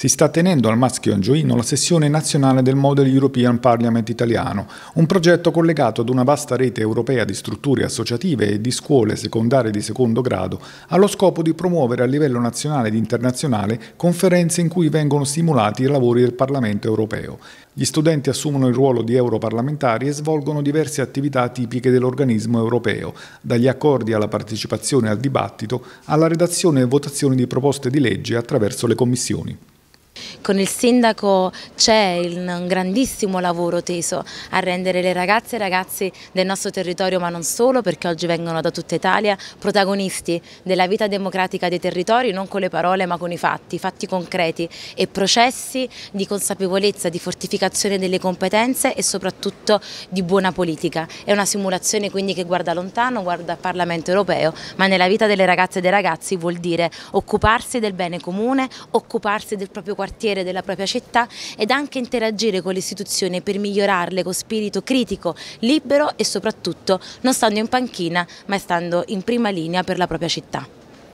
Si sta tenendo al Maschio Angioino la sessione nazionale del Model European Parliament italiano, un progetto collegato ad una vasta rete europea di strutture associative e di scuole secondarie di secondo grado, allo scopo di promuovere a livello nazionale ed internazionale conferenze in cui vengono stimolati i lavori del Parlamento europeo. Gli studenti assumono il ruolo di europarlamentari e svolgono diverse attività tipiche dell'organismo europeo, dagli accordi alla partecipazione al dibattito alla redazione e votazione di proposte di legge attraverso le commissioni. Con il sindaco c'è un grandissimo lavoro teso a rendere le ragazze e ragazzi del nostro territorio, ma non solo, perché oggi vengono da tutta Italia, protagonisti della vita democratica dei territori, non con le parole ma con i fatti, fatti concreti e processi di consapevolezza, di fortificazione delle competenze e soprattutto di buona politica. È una simulazione quindi che guarda lontano, guarda al Parlamento europeo, ma nella vita delle ragazze e dei ragazzi vuol dire occuparsi del bene comune, occuparsi del proprio quartiere quartiere della propria città ed anche interagire con le istituzioni per migliorarle con spirito critico, libero e soprattutto non stando in panchina ma stando in prima linea per la propria città.